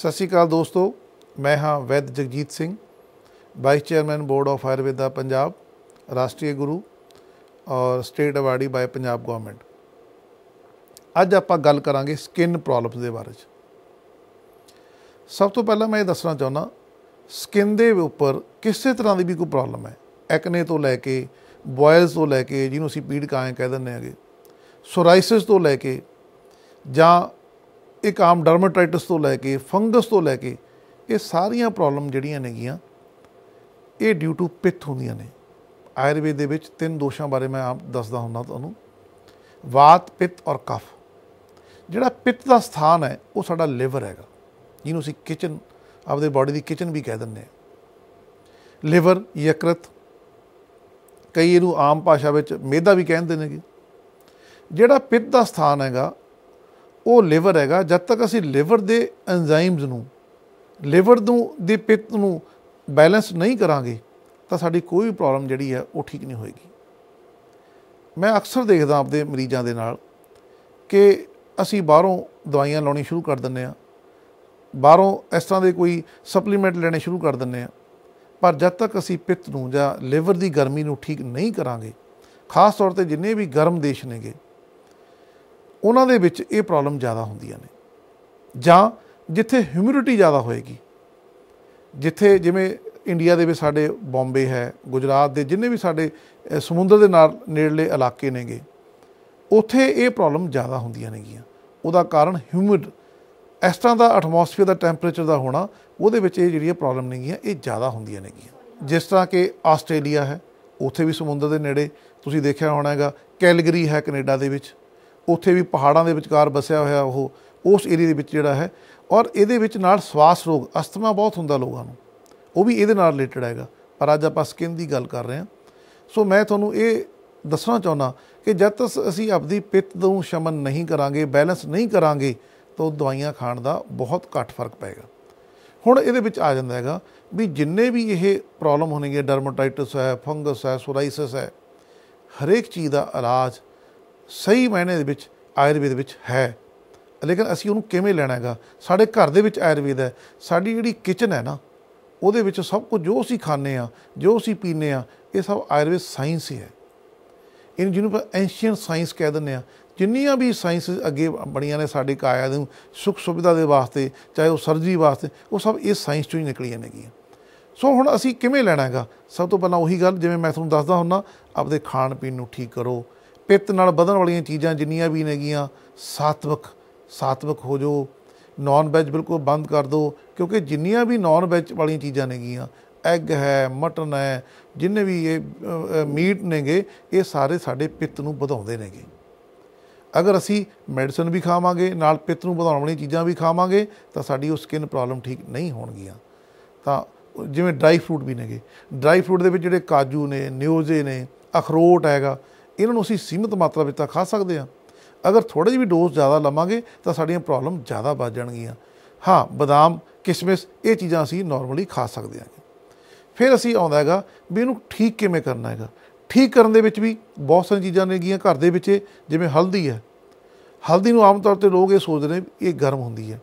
ਸਤਿ ਸ਼੍ਰੀ ਅਕਾਲ ਦੋਸਤੋ ਮੈਂ ਹਾਂ ਵੈਦ Jagjit Singh vice chairman board of Ayurveda Punjab ਰਾਸ਼ਟਰੀ ਗੁਰੂ ਔਰ state awardee by Punjab government ਅੱਜ ਆਪਾਂ ਗੱਲ ਕਰਾਂਗੇ ਸਕਿਨ ਪ੍ਰੋਬਲਮਸ ਦੇ ਬਾਰੇ ਚ ਸਭ ਤੋਂ ਪਹਿਲਾਂ ਮੈਂ ਇਹ ਦੱਸਣਾ ਚਾਹੁੰਦਾ ਸਕਿਨ ਦੇ ਉੱਪਰ ਕਿਸੇ ਤਰ੍ਹਾਂ ਦੀ ਵੀ ਕੋਈ ਪ੍ਰੋਬਲਮ ਹੈ ਐਕਨੇ ਤੋਂ ਲੈ ਕੇ ਬੋਇਲਸ ਤੋਂ ਲੈ ਕੇ ਜਿਹਨੂੰ ਅਸੀਂ ਪੀੜ ਕਾਇ ਕਹਿ ਦਿੰਦੇ ਹੈਗੇ ਸੋਰਾਇਸਿਸ ਤੋਂ ਲੈ ਕੇ ਜਾਂ ਇੱਕ ਆਮ ਡਰਮਟਾਈਟਿਸ ਤੋਂ ਲੈ ਕੇ ਫੰਗਸ ਤੋਂ ਲੈ ਕੇ ਇਹ ਸਾਰੀਆਂ ਪ੍ਰੋਬਲਮ ਜਿਹੜੀਆਂ ਨੇਗੀਆਂ ਇਹ ਡਿਊ ਟੂ ਪਿੱਤ ਹੁੰਦੀਆਂ ਨੇ ਆਯੁਰਵੇਦ ਦੇ ਵਿੱਚ ਤਿੰਨ ਦੋਸ਼ਾਂ ਬਾਰੇ ਮੈਂ ਆਪ ਦੱਸਦਾ ਹੁੰਦਾ ਤੁਹਾਨੂੰ ਵਾਤ ਪਿੱਤ ਔਰ ਕਫ ਜਿਹੜਾ ਪਿੱਤ ਦਾ ਸਥਾਨ ਹੈ ਉਹ ਸਾਡਾ ਲਿਵਰ ਹੈਗਾ ਜਿਹਨੂੰ ਅਸੀਂ ਕਿਚਨ ਆਪਦੇ ਬਾਡੀ ਦੀ ਕਿਚਨ ਵੀ ਕਹਿ ਦਿੰਦੇ ਆ ਲਿਵਰ ਯਕਰਤ ਕਈ ਇਹਨੂੰ ਆਮ ਭਾਸ਼ਾ ਵਿੱਚ ਮੇਦਾ ਵੀ ਕਹਿੰਦੇ ਨੇਗੇ ਜਿਹੜਾ ਪਿੱਤ ਦਾ ਸਥਾਨ ਹੈਗਾ ਉਹ ਲਿਵਰ ਹੈਗਾ ਜਦ ਤੱਕ ਅਸੀਂ ਲਿਵਰ ਦੇ ਐਂਜ਼ਾਈਮਸ ਨੂੰ ਲਿਵਰ ਨੂੰ ਦੀ ਪਿਤ ਨੂੰ ਬੈਲੈਂਸ ਨਹੀਂ ਕਰਾਂਗੇ ਤਾਂ ਸਾਡੀ ਕੋਈ ਵੀ ਪ੍ਰੋਬਲਮ ਜਿਹੜੀ ਹੈ ਉਹ ਠੀਕ ਨਹੀਂ ਹੋਏਗੀ ਮੈਂ ਅਕਸਰ ਦੇਖਦਾ ਆਪਦੇ ਮਰੀਜ਼ਾਂ ਦੇ ਨਾਲ ਕਿ ਅਸੀਂ ਬਾਹਰੋਂ ਦਵਾਈਆਂ ਲਾਉਣੀ ਸ਼ੁਰੂ ਕਰ ਦਿੰਨੇ ਆ ਬਾਹਰੋਂ ਇਸ ਤਰ੍ਹਾਂ ਦੇ ਕੋਈ ਸਪਲੀਮੈਂਟ ਲੈਣੇ ਸ਼ੁਰੂ ਕਰ ਦਿੰਨੇ ਆ ਪਰ ਜਦ ਤੱਕ ਅਸੀਂ ਪਿਤ ਨੂੰ ਜਾਂ ਲਿਵਰ ਦੀ ਗਰਮੀ ਨੂੰ ਠੀਕ ਨਹੀਂ ਕਰਾਂਗੇ ਖਾਸ ਤੌਰ ਤੇ ਜਿੰਨੇ ਵੀ ਗਰਮ ਦੇਸ਼ ਨੇਗੇ ਉਹਨਾਂ ਦੇ ਵਿੱਚ ਇਹ ਪ੍ਰੋਬਲਮ ਜ਼ਿਆਦਾ ਹੁੰਦੀਆਂ ਨੇ ਜਾਂ ਜਿੱਥੇ ਹਿਊਮਿਡਿਟੀ ਜ਼ਿਆਦਾ ਹੋਏਗੀ ਜਿੱਥੇ ਜਿਵੇਂ ਇੰਡੀਆ ਦੇ ਵਿੱਚ ਸਾਡੇ ਬੰਬੇ ਹੈ ਗੁਜਰਾਤ ਦੇ ਜਿੰਨੇ ਵੀ ਸਾਡੇ ਸਮੁੰਦਰ ਦੇ ਨਾਲ ਨੇੜਲੇ ਇਲਾਕੇ ਨੇਗੇ ਉੱਥੇ ਇਹ ਪ੍ਰੋਬਲਮ ਜ਼ਿਆਦਾ ਹੁੰਦੀਆਂ ਨੇਗੀਆਂ ਉਹਦਾ ਕਾਰਨ ਹਿਊਮਿਡ ਇਸ ਤਰ੍ਹਾਂ ਦਾ ਐਟਮੋਸਫੇਅਰ ਦਾ ਟੈਂਪਰੇਚਰ ਦਾ ਹੋਣਾ ਉਹਦੇ ਵਿੱਚ ਇਹ ਜਿਹੜੀਆਂ ਪ੍ਰੋਬਲਮ ਨੇਗੀਆਂ ਇਹ ਜ਼ਿਆਦਾ ਹੁੰਦੀਆਂ ਨੇਗੀਆਂ ਜਿਸ ਤਰ੍ਹਾਂ ਕਿ ਆਸਟ੍ਰੇਲੀਆ ਹੈ ਉੱਥੇ ਵੀ ਸਮੁੰਦਰ ਦੇ ਨੇੜੇ ਤੁਸੀਂ ਦੇਖਿਆ ਹੋਣਾ ਹੈਗਾ ਕੈਲਗਰੀ ਹੈ ਕੈਨੇਡਾ ਦੇ ਵਿੱਚ ਉੱਥੇ ਵੀ ਪਹਾੜਾਂ ਦੇ ਵਿਚਕਾਰ ਬਸਿਆ ਹੋਇਆ ਉਹ ਉਸ ਏਰੀਆ ਦੇ ਵਿੱਚ ਜਿਹੜਾ ਹੈ ਔਰ ਇਹਦੇ ਵਿੱਚ ਨਾਲ ਸਵਾਸ ਰੋਗ ਅਸਥਮਾ ਬਹੁਤ ਹੁੰਦਾ ਲੋਕਾਂ ਨੂੰ ਉਹ ਵੀ ਇਹਦੇ ਨਾਲ ਰਿਲੇਟਡ ਹੈਗਾ ਪਰ ਅੱਜ ਆਪਾਂ ਸਕਿਨ ਦੀ ਗੱਲ ਕਰ ਰਹੇ ਹਾਂ ਸੋ ਮੈਂ ਤੁਹਾਨੂੰ ਇਹ ਦੱਸਣਾ ਚਾਹੁੰਦਾ ਕਿ ਜਦ ਤੱਕ ਅਸੀਂ ਆਪਦੀ ਪਿੱਤ ਨੂੰ ਸ਼ਮਨ ਨਹੀਂ ਕਰਾਂਗੇ ਬੈਲੈਂਸ ਨਹੀਂ ਕਰਾਂਗੇ ਤਾਂ ਦਵਾਈਆਂ ਖਾਣ ਦਾ ਬਹੁਤ ਘੱਟ ਫਰਕ ਪਏਗਾ ਹੁਣ ਇਹਦੇ ਵਿੱਚ ਆ ਜਾਂਦਾ ਹੈਗਾ ਵੀ ਜਿੰਨੇ ਵੀ ਇਹ ਪ੍ਰੋਬਲਮ ਹੋਣਗੇ ਡਰਮਟਾਈਟਿਸ ਹੈ ਫੰਗਸ ਹੈ ਸੋਰਾਈਸਿਸ ਹੈ ਹਰੇਕ ਚੀਜ਼ ਦਾ ਇਲਾਜ ਸਹੀ ਮਾਇਨੇ ਦੇ ਵਿੱਚ ਆਯੁਰਵੇਦ ਵਿੱਚ ਹੈ ਲੇਕਿਨ ਅਸੀਂ ਉਹਨੂੰ ਕਿਵੇਂ ਲੈਣਾ ਹੈਗਾ ਸਾਡੇ ਘਰ ਦੇ ਵਿੱਚ ਆਯੁਰਵੇਦ ਹੈ ਸਾਡੀ ਜਿਹੜੀ ਕਿਚਨ ਹੈ ਨਾ ਉਹਦੇ ਵਿੱਚ ਸਭ ਕੁਝ ਜੋ ਅਸੀਂ ਖਾਂਦੇ ਆ ਜੋ ਅਸੀਂ ਪੀਂਦੇ ਆ ਇਹ ਸਭ ਆਯੁਰਵੇਦ ਸਾਇੰਸ ਹੀ ਹੈ ਇਹਨੂੰ ਜਿਹਨੂੰ ਐਂਸ਼ੀਅੰਟ ਸਾਇੰਸ ਕਹਿ ਦਿੰਦੇ ਆ ਜਿੰਨੀਆਂ ਵੀ ਸਾਇੰਸ ਅੱਗੇ ਬਣੀਆਂ ਨੇ ਸਾਡੇ ਕਾਇਆ ਨੂੰ ਸੁੱਖ ਸੁਵਿਧਾ ਦੇ ਵਾਸਤੇ ਚਾਹੇ ਉਹ ਸਰਜਰੀ ਵਾਸਤੇ ਉਹ ਸਭ ਇਸ ਸਾਇੰਸ ਤੋਂ ਹੀ ਨਿਕਲੀਆਂ ਨੇਗੀਆਂ ਸੋ ਹੁਣ ਅਸੀਂ ਕਿਵੇਂ ਲੈਣਾ ਹੈਗਾ ਸਭ ਤੋਂ ਪਹਿਲਾਂ ਉਹੀ ਗੱਲ ਜਿਵੇਂ ਮੈਂ ਤੁਹਾਨੂੰ ਦੱਸਦਾ ਹੁੰਨਾ ਆਪਦੇ ਖਾਣ ਪੀਣ ਨੂੰ ਠੀਕ ਕਰੋ ਪਿੱਤ ਨਾਲ ਵਧਣ ਵਾਲੀਆਂ ਚੀਜ਼ਾਂ ਜਿੰਨੀਆਂ ਵੀ ਨੇਗੀਆਂ ਸਾਤਵਕ ਸਾਤਵਕ ਹੋ ਜੋ ਨਾਨ ਵੈਜ ਬਿਲਕੁਲ ਬੰਦ ਕਰ ਦਿਓ ਕਿਉਂਕਿ ਜਿੰਨੀਆਂ ਵੀ ਨਾਨ ਵੈਜ ਵਾਲੀਆਂ ਚੀਜ਼ਾਂ ਨੇਗੀਆਂ ਐਗ ਹੈ ਮਟਨ ਹੈ ਜਿੰਨੇ ਵੀ ਇਹ ਮੀਟ ਨੇਗੇ ਇਹ ਸਾਰੇ ਸਾਡੇ ਪਿੱਤ ਨੂੰ ਵਧਾਉਂਦੇ ਨੇਗੇ ਅਗਰ ਅਸੀਂ ਮੈਡੀਸਨ ਵੀ ਖਾਵਾਂਗੇ ਨਾਲ ਪਿੱਤ ਨੂੰ ਵਧਾਉਣ ਵਾਲੀਆਂ ਚੀਜ਼ਾਂ ਵੀ ਖਾਵਾਂਗੇ ਤਾਂ ਸਾਡੀ ਉਹ ਸਕਿਨ ਪ੍ਰੋਬਲਮ ਠੀਕ ਨਹੀਂ ਹੋਣਗੀਆਂ ਤਾਂ ਜਿਵੇਂ ਡਰਾਈ ਫਰੂਟ ਵੀ ਨੇਗੇ ਡਰਾਈ ਫਰੂਟ ਦੇ ਵਿੱਚ ਜਿਹੜੇ ਕਾਜੂ ਨੇ ਨਿਊਜ਼ੇ ਨੇ ਅਖਰੋਟ ਹੈਗਾ ਇਹਨਾਂ ਨੂੰ ਅਸੀਂ ਸੀਮਿਤ ਮਾਤਰਾ ਵਿੱਚ ਤਾਂ ਖਾ ਸਕਦੇ ਹਾਂ ਅਗਰ ਥੋੜੀ ਜਿਹੀ ਡੋਜ਼ ਜ਼ਿਆਦਾ ਲਵਾਂਗੇ ਤਾਂ ਸਾਡੀਆਂ ਪ੍ਰੋਬਲਮ ਜ਼ਿਆਦਾ ਵੱਧ ਜਾਣਗੀਆਂ ਹਾਂ ਬਦਾਮ ਕਿਸ਼ਮਿਸ਼ ਇਹ ਚੀਜ਼ਾਂ ਅਸੀਂ ਨਾਰਮਲੀ ਖਾ ਸਕਦੇ ਹਾਂ ਫਿਰ ਅਸੀਂ ਆਉਂਦਾ ਹੈਗਾ ਵੀ ਇਹਨੂੰ ਠੀਕ ਕਿਵੇਂ ਕਰਨਾ ਹੈਗਾ ਠੀਕ ਕਰਨ ਦੇ ਵਿੱਚ ਵੀ ਬਹੁਤ ਸਾਰੀਆਂ ਚੀਜ਼ਾਂ ਨੇਗੀਆਂ ਘਰ ਦੇ ਵਿੱਚ ਜਿਵੇਂ ਹਲਦੀ ਹੈ ਹਲਦੀ ਨੂੰ ਆਮ ਤੌਰ ਤੇ ਲੋਕ ਇਹ ਸੋਚਦੇ ਨੇ ਇਹ ਗਰਮ ਹੁੰਦੀ ਹੈ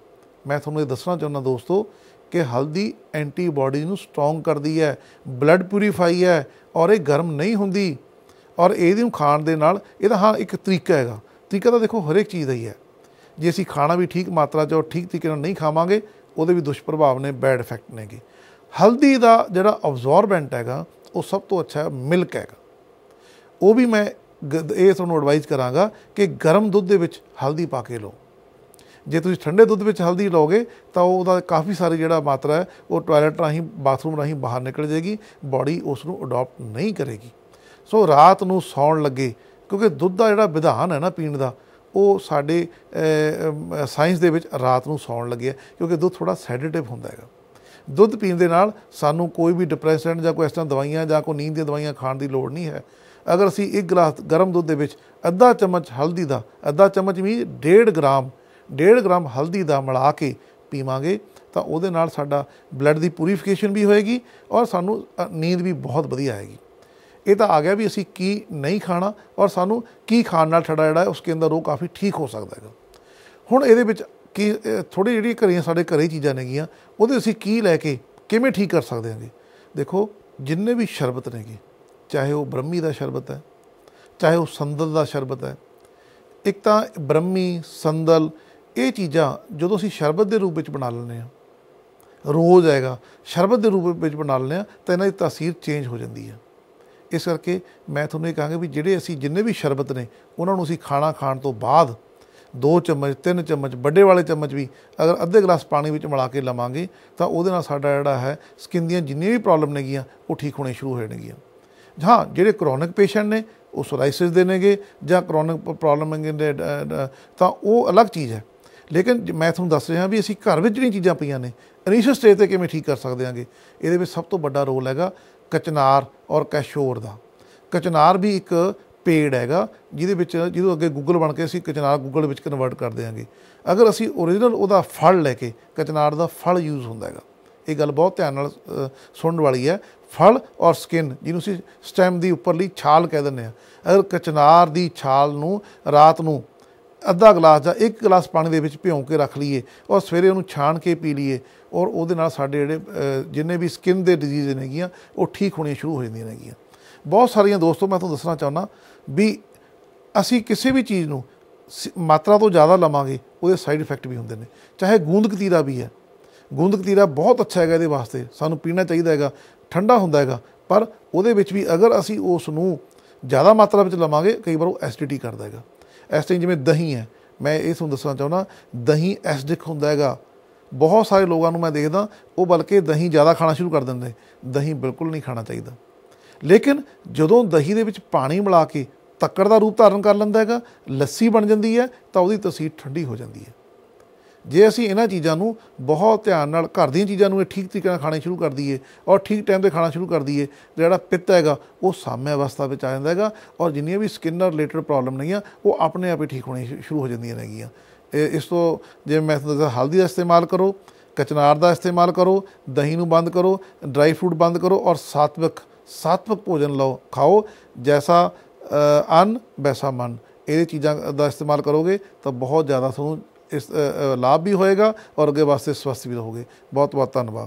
ਮੈਂ ਤੁਹਾਨੂੰ ਇਹ ਦੱਸਣਾ ਚਾਹੁੰਦਾ ਦੋਸਤੋ ਕਿ ਹਲਦੀ ਐਂਟੀਬਾਡੀ ਨੂੰ ਸਟਰੋਂਗ ਕਰਦੀ ਹੈ ਬਲੱਡ ਪਿਊਰੀਫਾਈ ਹੈ ਔਰ ਇਹ ਗਰਮ ਨਹੀਂ ਹੁੰਦੀ ਔਰ ਇਹਦੇ ਨੂੰ ਖਾਣ ਦੇ ਨਾਲ ਇਹਦਾ ਹਾਂ ਇੱਕ ਤਰੀਕਾ ਹੈਗਾ ਤਰੀਕਾ ਤਾਂ ਦੇਖੋ ਹਰੇਕ ਚੀਜ਼ ਦਾ ਹੀ ਹੈ ਜੇ ਅਸੀਂ ਖਾਣਾ ਵੀ ਠੀਕ ਮਾਤਰਾ 'ਚ ਔਰ ਠੀਕ ਤਰੀਕੇ ਨਾਲ ਨਹੀਂ ਖਾਵਾਂਗੇ ਉਹਦੇ ਵੀ ਦੁਸ਼ਪ੍ਰਭਾਵ ਨੇ ਬੈਡ ਇਫੈਕਟ ਨੇਗੇ ਹਲਦੀ ਦਾ ਜਿਹੜਾ ਅਬਜ਼ੋਰਬੈਂਟ ਹੈਗਾ ਉਹ ਸਭ ਤੋਂ ਅੱਛਾ ਮਿਲਕ ਹੈਗਾ ਉਹ ਵੀ ਮੈਂ ਇਹ ਤੁਹਾਨੂੰ ਐਡਵਾਈਸ ਕਰਾਂਗਾ ਕਿ ਗਰਮ ਦੁੱਧ ਦੇ ਵਿੱਚ ਹਲਦੀ ਪਾ ਕੇ ਲਓ ਜੇ ਤੁਸੀਂ ਠੰਡੇ ਦੁੱਧ ਵਿੱਚ ਹਲਦੀ ਲਓਗੇ ਤਾਂ ਉਹਦਾ ਕਾਫੀ ਸਾਰੀ ਜਿਹੜਾ ਮਾਤਰਾ ਹੈ ਉਹ ਟਾਇਲਟ ਰਾਹੀਂ ਬਾਥਰੂਮ ਰਾਹੀਂ ਬਾਹਰ ਨਿਕਲ ਜਾਏਗੀ ਬਾਡੀ ਉਸ ਨੂੰ ਅਡਾਪਟ ਨਹੀਂ ਕਰੇਗੀ ਸੋ ਰਾਤ ਨੂੰ ਸੌਣ ਲੱਗੇ ਕਿਉਂਕਿ ਦੁੱਧ ਦਾ ਜਿਹੜਾ ਵਿਧਾਨ ਹੈ ਨਾ ਪੀਣ ਦਾ ਉਹ ਸਾਡੇ ਸਾਇੰਸ ਦੇ ਵਿੱਚ ਰਾਤ ਨੂੰ ਸੌਣ ਲੱਗਿਆ ਕਿਉਂਕਿ ਦੁੱਧ ਥੋੜਾ ਸੈਡੇਟਿਵ ਹੁੰਦਾ ਹੈਗਾ ਦੁੱਧ ਪੀਣ ਦੇ ਨਾਲ ਸਾਨੂੰ ਕੋਈ ਵੀ ਡਿਪਰੈਸੈਂਟ ਜਾਂ ਕੋਈ ਇਸ ਤਰ੍ਹਾਂ ਦਵਾਈਆਂ ਜਾਂ ਕੋਈ ਨੀਂਦ ਦੀਆਂ ਦਵਾਈਆਂ ਖਾਣ ਦੀ ਲੋੜ ਨਹੀਂ ਹੈ ਅਗਰ ਅਸੀਂ ਇੱਕ ਗਲਾਸ ਗਰਮ ਦੁੱਧ ਦੇ ਵਿੱਚ ਅੱਧਾ ਚਮਚ ਹਲਦੀ ਦਾ ਅੱਧਾ ਚਮਚ ਵੀ 1.5 ਗ੍ਰਾਮ 1.5 ਗ੍ਰਾਮ ਹਲਦੀ ਦਾ ਮਿਲਾ ਕੇ ਪੀਵਾਂਗੇ ਤਾਂ ਉਹਦੇ ਨਾਲ ਸਾਡਾ ਬਲੱਡ ਦੀ ਪੂਰੀਫਿਕੇਸ਼ਨ ਵੀ ਹੋਏਗੀ ਔਰ ਸਾਨੂੰ ਨੀਂਦ ਵੀ ਬਹੁਤ ਵਧੀਆ ਆਏਗੀ ਇਹ ਤਾਂ ਆ ਗਿਆ ਵੀ ਅਸੀਂ ਕੀ ਨਹੀਂ ਖਾਣਾ ਔਰ ਸਾਨੂੰ ਕੀ ਖਾਣ ਨਾਲ ਛੜਾ ਜਿਹੜਾ ਉਸ ਕੇ ਅੰਦਰ ਉਹ ਕਾਫੀ ਠੀਕ ਹੋ ਸਕਦਾ ਹੈਗਾ ਹੁਣ ਇਹਦੇ ਵਿੱਚ ਕੀ ਥੋੜੀ ਜਿਹੜੀ ਘਰੀਆਂ ਸਾਡੇ ਘਰੇ ਚੀਜ਼ਾਂ ਨੇਗੀਆਂ ਉਹਦੇ ਅਸੀਂ ਕੀ ਲੈ ਕੇ ਕਿਵੇਂ ਠੀਕ ਕਰ ਸਕਦੇ ਹਾਂ ਜੀ ਦੇਖੋ ਜਿੰਨੇ ਵੀ ਸ਼ਰਬਤ ਨੇਗੇ ਚਾਹੇ ਉਹ ਬ੍ਰਹਮੀ ਦਾ ਸ਼ਰਬਤ ਹੈ ਚਾਹੇ ਉਹ ਸੰਦਲ ਦਾ ਸ਼ਰਬਤ ਹੈ ਇੱਕ ਤਾਂ ਬ੍ਰਹਮੀ ਸੰਦਲ ਇਹ ਚੀਜ਼ਾਂ ਜਦੋਂ ਅਸੀਂ ਸ਼ਰਬਤ ਦੇ ਰੂਪ ਵਿੱਚ ਬਣਾ ਲੈਂਦੇ ਹਾਂ ਰੋਜ਼ ਆਏਗਾ ਸ਼ਰਬਤ ਦੇ ਰੂਪ ਵਿੱਚ ਬਣਾ ਲੈਂਦੇ ਆ ਤਾਂ ਇਹਨਾਂ ਦੀ ਤਾਸੀਰ ਚੇਂਜ ਹੋ ਜਾਂਦੀ ਹੈ ਇਸ ਕਰਕੇ ਮੈਂ ਤੁਹਾਨੂੰ ਇਹ ਕਹਾਂਗਾ ਵੀ ਜਿਹੜੇ ਅਸੀਂ ਜਿੰਨੇ ਵੀ ਸ਼ਰਬਤ ਨੇ ਉਹਨਾਂ ਨੂੰ ਅਸੀਂ ਖਾਣਾ ਖਾਣ ਤੋਂ ਬਾਅਦ ਦੋ ਚਮਚ ਤਿੰਨ ਚਮਚ ਵੱਡੇ ਵਾਲੇ ਚਮਚ ਵੀ ਅਗਰ ਅੱਧੇ ਗਲਾਸ ਪਾਣੀ ਵਿੱਚ ਮਿਲਾ ਕੇ ਲਵਾਂਗੇ ਤਾਂ ਉਹਦੇ ਨਾਲ ਸਾਡਾ ਜਿਹੜਾ ਹੈ ਸਕਿਨ ਦੀਆਂ ਜਿੰਨੀਆਂ ਵੀ ਪ੍ਰੋਬਲਮ ਨੇਗੀਆਂ ਉਹ ਠੀਕ ਹੋਣੇ ਸ਼ੁਰੂ ਹੋ ਜਾਣਗੀਆਂ ਹਾਂ ਜਿਹੜੇ ਕ੍ਰੋਨਿਕ ਪੇਸ਼ੈਂਟ ਨੇ ਉਹ ਸੋਰਾਈਸਿਸ ਦੇਣਗੇ ਜਾਂ ਕ੍ਰੋਨਿਕ ਪ੍ਰੋਬਲਮ ਨੇ ਤਾਂ ਉਹ ਅਲੱਗ ਚੀਜ਼ ਹੈ ਲੇਕਿਨ ਮੈਂ ਤੁਹਾਨੂੰ ਦੱਸ ਰਿਹਾ ਵੀ ਅਸੀਂ ਘਰ ਵਿੱਚ ਜਿਹੜੀਆਂ ਚੀਜ਼ਾਂ ਪਈਆਂ ਨੇ ਇਨੀਸ਼ੀਅਲ ਸਟੇਜ ਤੇ ਕਿਵੇਂ ਠੀਕ ਕਰ ਸਕਦੇ ਹਾਂਗੇ ਇਹਦੇ ਵਿੱਚ ਸਭ ਤੋਂ ਵੱਡਾ ਰੋਲ ਹੈਗਾ ਕਚਨਾਰ ਔਰ ਕੈਸ਼ੋਰ ਦਾ ਕਚਨਾਰ ਵੀ ਇੱਕ ਪੇੜ ਹੈਗਾ ਜਿਹਦੇ ਵਿੱਚ ਜਦੋਂ ਅੱਗੇ ਗੂਗਲ ਬਣ ਕੇ ਅਸੀਂ ਕਚਨਾਰ ਗੂਗਲ ਵਿੱਚ ਕਨਵਰਟ ਕਰ ਦੇਾਂਗੇ ਅਗਰ ਅਸੀਂ origignal ਉਹਦਾ ਫਲ ਲੈ ਕੇ ਕਚਨਾਰ ਦਾ ਫਲ ਯੂਜ਼ ਹੁੰਦਾ ਹੈਗਾ ਇਹ ਗੱਲ ਬਹੁਤ ਧਿਆਨ ਨਾਲ ਸੁਣਨ ਵਾਲੀ ਹੈ ਫਲ ਔਰ ਸਕਿਨ ਜਿਹਨੂੰ ਅਸੀਂ ਸਟੈਮ ਦੀ ਉੱਪਰਲੀ ਛਾਲ ਕਹਿ ਦਿੰਦੇ ਆ ਅਗਰ ਕਚਨਾਰ ਦੀ ਛਾਲ ਨੂੰ ਰਾਤ ਨੂੰ ਅੱਧਾ ਗਲਾਸ ਜਾਂ ਇੱਕ ਗਲਾਸ ਪਾਣੀ ਦੇ ਵਿੱਚ ਭਿਉਂ ਕੇ ਰੱਖ ਲਈਏ ਔਰ ਸਵੇਰੇ ਉਹਨੂੰ ਛਾਣ ਕੇ ਪੀ ਲਈਏ ਔਰ ਉਹਦੇ ਨਾਲ ਸਾਡੇ ਜਿਹੜੇ ਜਿੰਨੇ ਵੀ ਸਕਿਨ ਦੇ ਡਿਜ਼ੀਜ਼ ਨੇਗੀਆਂ ਉਹ ਠੀਕ ਹੋਣੀਆਂ ਸ਼ੁਰੂ ਹੋ ਜਾਂਦੀਆਂ ਨੇਗੀਆਂ ਬਹੁਤ ਸਾਰੀਆਂ ਦੋਸਤੋ ਮੈਂ ਤੁਹਾਨੂੰ ਦੱਸਣਾ ਚਾਹੁੰਦਾ ਵੀ ਅਸੀਂ ਕਿਸੇ ਵੀ ਚੀਜ਼ ਨੂੰ ਮਾਤਰਾ ਤੋਂ ਜ਼ਿਆਦਾ ਲਵਾਂਗੇ ਉਹਦੇ ਸਾਈਡ ਇਫੈਕਟ ਵੀ ਹੁੰਦੇ ਨੇ ਚਾਹੇ ਗੂੰਦ ਕਤੀਰਾ ਵੀ ਹੈ ਗੂੰਦ ਕਤੀਰਾ ਬਹੁਤ ਅੱਛਾ ਹੈਗਾ ਇਹਦੇ ਵਾਸਤੇ ਸਾਨੂੰ ਪੀਣਾ ਚਾਹੀਦਾ ਹੈਗਾ ਠੰਡਾ ਹੁੰਦਾ ਹੈਗਾ ਪਰ ਉਹਦੇ ਵਿੱਚ ਵੀ ਅਗਰ ਅਸੀਂ ਉਸ ਨੂੰ ਜ਼ਿਆਦਾ ਮਾਤਰਾ ਵਿੱਚ ਲਵਾਂਗੇ ਕਈ ਵਾਰ ਉਹ ਐਸਿਡਿਟੀ ਕਰਦਾ ਹੈਗਾ ਇਸ ਤਰ੍ਹਾਂ ਜਿਵੇਂ ਦਹੀਂ ਹੈ ਮੈਂ ਇਹ ਤੁਹਾਨੂੰ ਦੱਸਣਾ ਚਾਹੁੰਦਾ ਦਹੀਂ ਐਸਿਡਿਕ ਹੁੰਦਾ ਹੈਗਾ ਬਹੁਤ ਸਾਰੇ ਲੋਕਾਂ ਨੂੰ ਮੈਂ ਦੇਖਦਾ ਉਹ ਬਲਕਿ ਦਹੀਂ ਜ਼ਿਆਦਾ ਖਾਣਾ ਸ਼ੁਰੂ ਕਰ ਦਿੰਦੇ ਦਹੀਂ ਬਿਲਕੁਲ ਨਹੀਂ ਖਾਣਾ ਚਾਹੀਦਾ ਲੇਕਿਨ ਜਦੋਂ ਦਹੀਂ ਦੇ ਵਿੱਚ ਪਾਣੀ ਮਿਲਾ ਕੇ ਤੱਕੜ ਦਾ ਰੂਪ ਧਾਰਨ ਕਰ ਲੈਂਦਾ ਹੈਗਾ ਲੱਸੀ ਬਣ ਜਾਂਦੀ ਹੈ ਤਾਂ ਉਹਦੀ ਤਸੀਰ ਠੰਡੀ ਹੋ ਜਾਂਦੀ ਹੈ ਜੇ ਅਸੀਂ ਇਹਨਾਂ ਚੀਜ਼ਾਂ ਨੂੰ ਬਹੁਤ ਧਿਆਨ ਨਾਲ ਘਰ ਦੀਆਂ ਚੀਜ਼ਾਂ ਨੂੰ ਠੀਕ ਤਰੀਕੇ ਨਾਲ ਖਾਣੇ ਸ਼ੁਰੂ ਕਰ ਦਈਏ ਔਰ ਠੀਕ ਟਾਈਮ ਤੇ ਖਾਣਾ ਸ਼ੁਰੂ ਕਰ ਦਈਏ ਜਿਹੜਾ ਪਿੱਤ ਹੈਗਾ ਉਹ ਸਾਮਯ ਅਵਸਥਾ ਵਿੱਚ ਆ ਜਾਂਦਾ ਹੈਗਾ ਔਰ ਜਿੰਨੀਆਂ ਵੀ ਸਕਿਨ ਨਾਲ ਰਿਲੇਟਡ ਪ੍ਰੋਬਲਮ ਨਹੀਂ ਆ ਉਹ ਆਪਣੇ ਆਪ ਹੀ ਠੀਕ ਹੋਣੀ ਸ਼ੁਰੂ ਹੋ ਜਾਂਦੀਆਂ ਨੇਗੀਆਂ ਇਸ ਤੋਂ ਜੇ ਮੈਂ ਤੁਹਾਨੂੰ ਦੱਸਾਂ ਹਲਦੀ ਦਾ ਇਸਤੇਮਾਲ ਕਰੋ ਕਚਨਾਰ ਦਾ ਇਸਤੇਮਾਲ ਕਰੋ ਦਹੀਂ ਨੂੰ ਬੰਦ ਕਰੋ ਡਰਾਈ ਫਰੂਟ ਬੰਦ ਕਰੋ ਔਰ ਸਾਤਵਿਕ ਸਾਤਵਿਕ ਭੋਜਨ ਲਓ ਖਾਓ ਜੈਸਾ ਅਨ ਵੈਸਾ ਮਨ ਇਹ ਚੀਜ਼ਾਂ ਦਾ ਇਸਤੇਮਾਲ ਕਰੋਗੇ ਤਾਂ ਬਹੁਤ ਜ਼ਿਆਦਾ ਤੁਹਾਨੂੰ ਇਸ ਲਾਭ ਵੀ ਹੋਏਗਾ ਔਰ ਅੱਗੇ ਵਾਸਤੇ ਸਵਸਥ ਵੀ ਰਹੋਗੇ ਬਹੁਤ ਬਹੁਤ ਧੰਨਵਾਦ